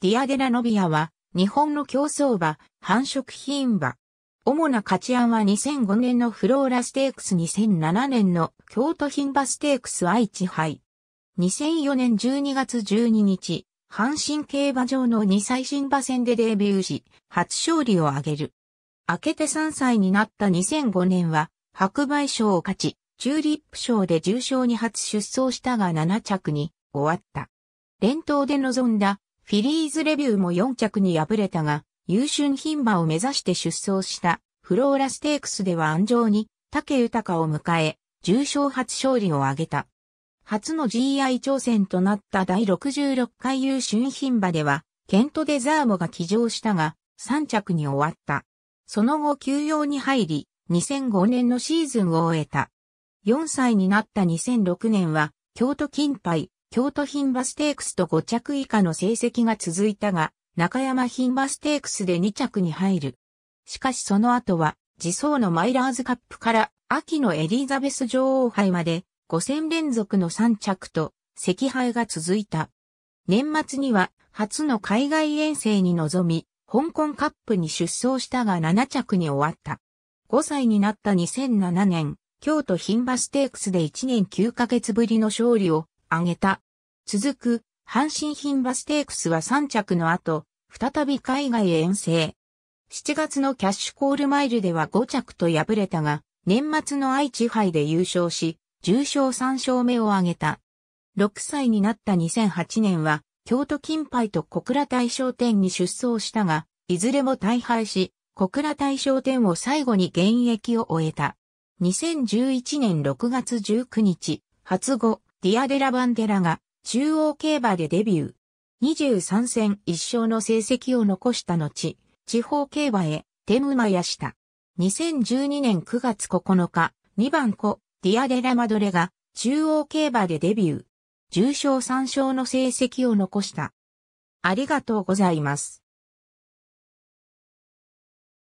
ディアデラノビアは、日本の競争馬、繁殖品馬。主な価値案は2005年のフローラステークス2007年の京都品馬ステークス愛知杯。2004年12月12日、阪神競馬場の2歳新馬戦でデビューし、初勝利を挙げる。明けて3歳になった2005年は、白梅賞を勝ち、チューリップ賞で重賞に初出走したが7着に終わった。連投で臨んだフィリーズレビューも4着に敗れたが、優秀品馬を目指して出走したフローラステークスでは安城に竹豊を迎え、重賞初勝利を挙げた。初の GI 挑戦となった第66回優秀品馬では、ケント・デザーモが騎乗したが、3着に終わった。その後休養に入り、2005年のシーズンを終えた。4歳になった2006年は、京都金杯、京都牝馬ステークスと5着以下の成績が続いたが、中山牝馬ステークスで2着に入る。しかしその後は、自走のマイラーズカップから秋のエリザベス女王杯まで5戦連続の3着と、赤敗が続いた。年末には初の海外遠征に臨み、香港カップに出走したが7着に終わった。5歳になった2007年、京都牝馬ステークスで1年9ヶ月ぶりの勝利を上げた。続く、阪神品バステークスは3着の後、再び海外へ遠征。7月のキャッシュコールマイルでは5着と敗れたが、年末の愛知杯で優勝し、重賞3勝目を挙げた。6歳になった2008年は、京都金杯と小倉大賞店に出走したが、いずれも大敗し、小倉大賞店を最後に現役を終えた。2011年6月19日、初後、ディアデラ・バンデラが中央競馬でデビュー。23戦一勝の成績を残した後、地方競馬へ、手ムマやした。2012年9月9日、2番子、ディアデラ・マドレが中央競馬でデビュー。重賞3勝の成績を残した。ありがとうございます。